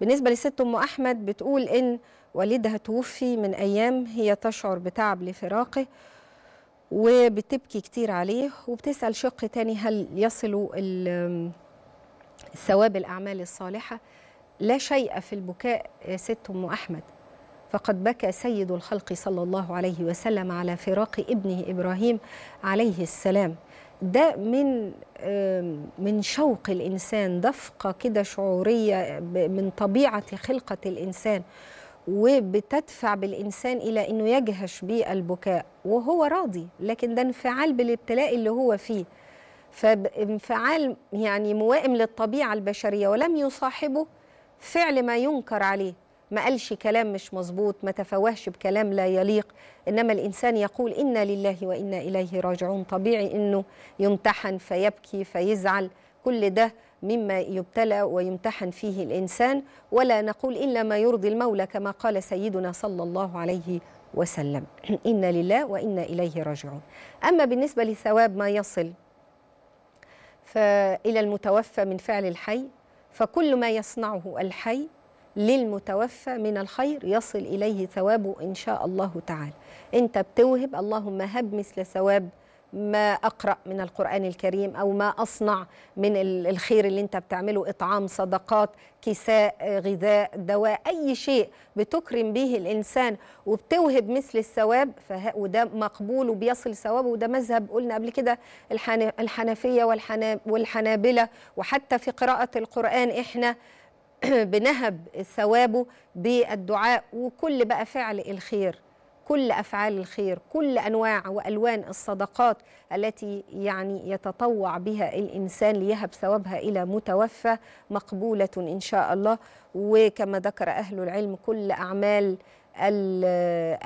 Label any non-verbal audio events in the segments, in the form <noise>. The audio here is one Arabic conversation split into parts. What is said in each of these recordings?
بالنسبة لست أم أحمد بتقول إن والدها توفي من أيام هي تشعر بتعب لفراقه وبتبكي كتير عليه وبتسأل شق تاني هل يصلوا ثواب الأعمال الصالحة لا شيء في البكاء ست أم أحمد فقد بكى سيد الخلق صلى الله عليه وسلم على فراق ابنه إبراهيم عليه السلام ده من من شوق الانسان دفقه كده شعوريه من طبيعه خلقه الانسان وبتدفع بالانسان الى انه يجهش بالبكاء وهو راضي لكن ده انفعال بالابتلاء اللي هو فيه فانفعال يعني موائم للطبيعه البشريه ولم يصاحبه فعل ما ينكر عليه ما قالش كلام مش مظبوط ما تفوهش بكلام لا يليق انما الانسان يقول انا لله وانا اليه راجعون طبيعي انه يمتحن فيبكي فيزعل كل ده مما يبتلى ويمتحن فيه الانسان ولا نقول الا ما يرضي المولى كما قال سيدنا صلى الله عليه وسلم <clears throat> انا لله وانا اليه راجعون اما بالنسبه لثواب ما يصل فالى المتوفى من فعل الحي فكل ما يصنعه الحي للمتوفى من الخير يصل إليه ثوابه إن شاء الله تعالى أنت بتوهب اللهم هب مثل ثواب ما أقرأ من القرآن الكريم أو ما أصنع من الخير اللي أنت بتعمله إطعام صدقات كساء غذاء دواء أي شيء بتكرم به الإنسان وبتوهب مثل الثواب وده مقبول وبيصل ثوابه وده مذهب قلنا قبل كده الحنفية والحنابلة وحتى في قراءة القرآن إحنا <clears throat> بنهب ثوابه بالدعاء وكل بقى فعل الخير كل أفعال الخير كل أنواع وألوان الصدقات التي يعني يتطوع بها الإنسان ليهب ثوابها إلى متوفى مقبولة إن شاء الله وكما ذكر أهل العلم كل أعمال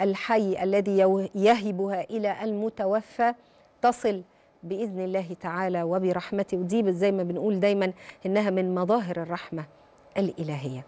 الحي الذي يهبها إلى المتوفى تصل بإذن الله تعالى وبرحمته ودي زي ما بنقول دايما إنها من مظاهر الرحمة الإلهية